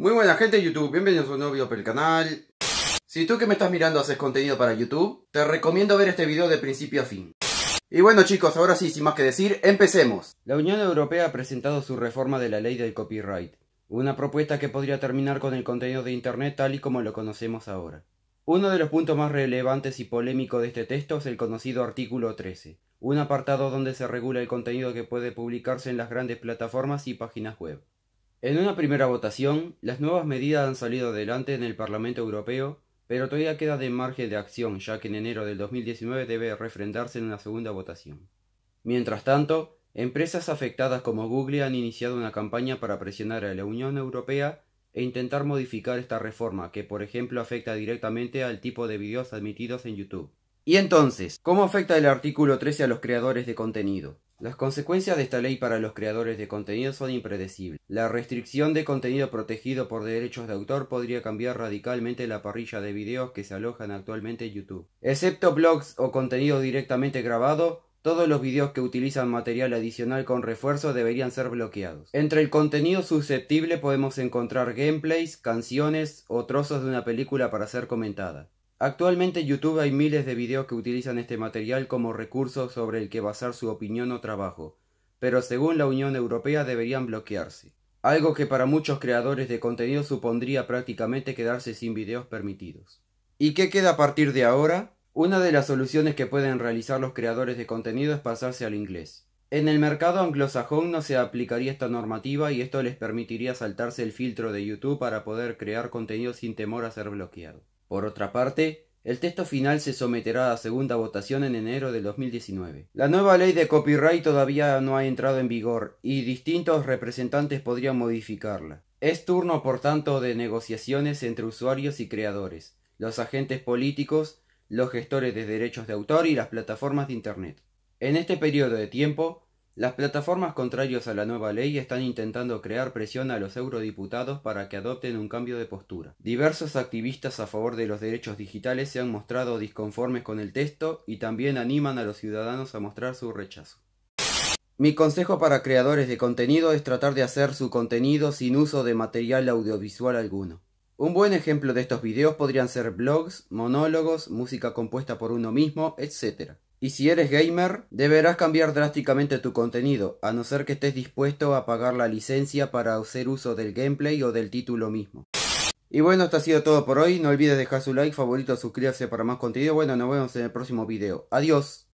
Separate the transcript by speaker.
Speaker 1: Muy buena gente de YouTube, bienvenidos a un nuevo video para el canal. Si tú que me estás mirando haces contenido para YouTube, te recomiendo ver este video de principio a fin. Y bueno chicos, ahora sí, sin más que decir, empecemos. La Unión Europea ha presentado su reforma de la ley del copyright, una propuesta que podría terminar con el contenido de Internet tal y como lo conocemos ahora. Uno de los puntos más relevantes y polémicos de este texto es el conocido artículo 13, un apartado donde se regula el contenido que puede publicarse en las grandes plataformas y páginas web. En una primera votación, las nuevas medidas han salido adelante en el Parlamento Europeo, pero todavía queda de margen de acción, ya que en enero del 2019 debe refrendarse en una segunda votación. Mientras tanto, empresas afectadas como Google han iniciado una campaña para presionar a la Unión Europea e intentar modificar esta reforma, que por ejemplo afecta directamente al tipo de videos admitidos en YouTube. Y entonces, ¿cómo afecta el artículo 13 a los creadores de contenido? Las consecuencias de esta ley para los creadores de contenido son impredecibles. La restricción de contenido protegido por derechos de autor podría cambiar radicalmente la parrilla de videos que se alojan actualmente en YouTube. Excepto blogs o contenido directamente grabado, todos los videos que utilizan material adicional con refuerzo deberían ser bloqueados. Entre el contenido susceptible podemos encontrar gameplays, canciones o trozos de una película para ser comentada. Actualmente en YouTube hay miles de videos que utilizan este material como recurso sobre el que basar su opinión o trabajo, pero según la Unión Europea deberían bloquearse, algo que para muchos creadores de contenido supondría prácticamente quedarse sin videos permitidos. ¿Y qué queda a partir de ahora? Una de las soluciones que pueden realizar los creadores de contenido es pasarse al inglés. En el mercado anglosajón no se aplicaría esta normativa y esto les permitiría saltarse el filtro de YouTube para poder crear contenido sin temor a ser bloqueado. Por otra parte, el texto final se someterá a segunda votación en enero de 2019. La nueva ley de copyright todavía no ha entrado en vigor y distintos representantes podrían modificarla. Es turno, por tanto, de negociaciones entre usuarios y creadores, los agentes políticos, los gestores de derechos de autor y las plataformas de Internet. En este periodo de tiempo, las plataformas contrarias a la nueva ley están intentando crear presión a los eurodiputados para que adopten un cambio de postura. Diversos activistas a favor de los derechos digitales se han mostrado disconformes con el texto y también animan a los ciudadanos a mostrar su rechazo. Mi consejo para creadores de contenido es tratar de hacer su contenido sin uso de material audiovisual alguno. Un buen ejemplo de estos videos podrían ser blogs, monólogos, música compuesta por uno mismo, etc. Y si eres gamer, deberás cambiar drásticamente tu contenido, a no ser que estés dispuesto a pagar la licencia para hacer uso del gameplay o del título mismo. Y bueno, esto ha sido todo por hoy. No olvides dejar su like, favorito, suscribirse para más contenido. Bueno, nos vemos en el próximo video. Adiós.